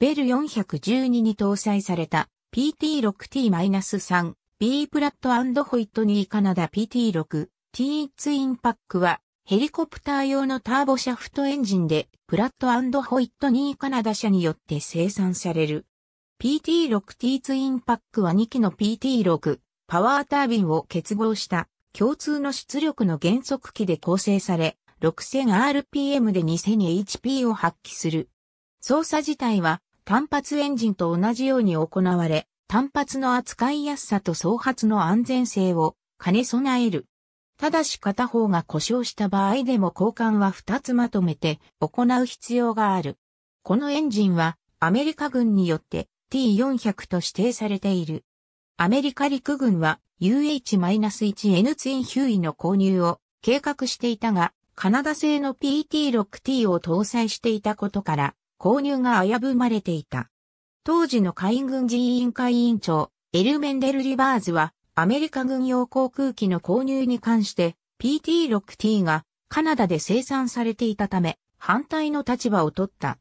ベル412に搭載された PT6T-3 B プラットホイットニーカナダ PT6 T ツインパックはヘリコプター用のターボシャフトエンジンでプラットホイットニーカナダ社によって生産される。PT6T ツインパックは2機の PT6 パワータービンを結合した共通の出力の減速機で構成され 6000rpm で 2000hp を発揮する。操作自体は単発エンジンと同じように行われ、単発の扱いやすさと総発の安全性を兼ね備える。ただし片方が故障した場合でも交換は2つまとめて行う必要がある。このエンジンはアメリカ軍によって T400 と指定されている。アメリカ陸軍は UH-1N ツインヒューイの購入を計画していたが、カナダ製の PT6T を搭載していたことから、購入が危ぶまれていた。当時の海軍人員会委員長、エルメンデル・リバーズは、アメリカ軍用航空機の購入に関して、PT-6T がカナダで生産されていたため、反対の立場を取った。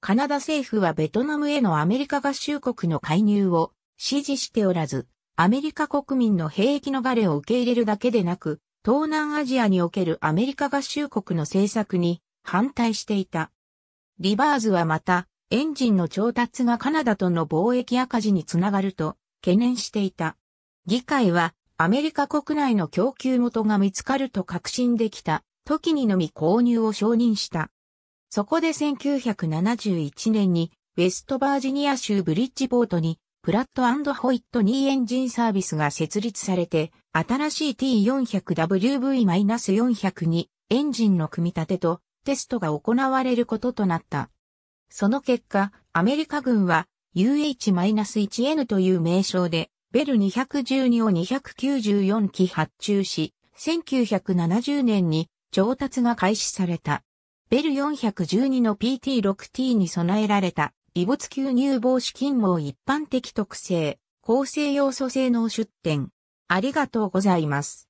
カナダ政府はベトナムへのアメリカ合衆国の介入を支持しておらず、アメリカ国民の兵役逃れを受け入れるだけでなく、東南アジアにおけるアメリカ合衆国の政策に反対していた。リバーズはまた、エンジンの調達がカナダとの貿易赤字につながると懸念していた。議会はアメリカ国内の供給元が見つかると確信できた時にのみ購入を承認した。そこで1971年にウェストバージニア州ブリッジボートにプラットホイットニーエンジンサービスが設立されて新しい t 4 0 0 w v 4 0にエンジンの組み立てとテストが行われることとなった。その結果、アメリカ軍は UH-1N という名称で、ベル212を294機発注し、1970年に調達が開始された。ベル412の PT-6T に備えられた、異物吸入防止金網一般的特性、構成要素性能出展。ありがとうございます。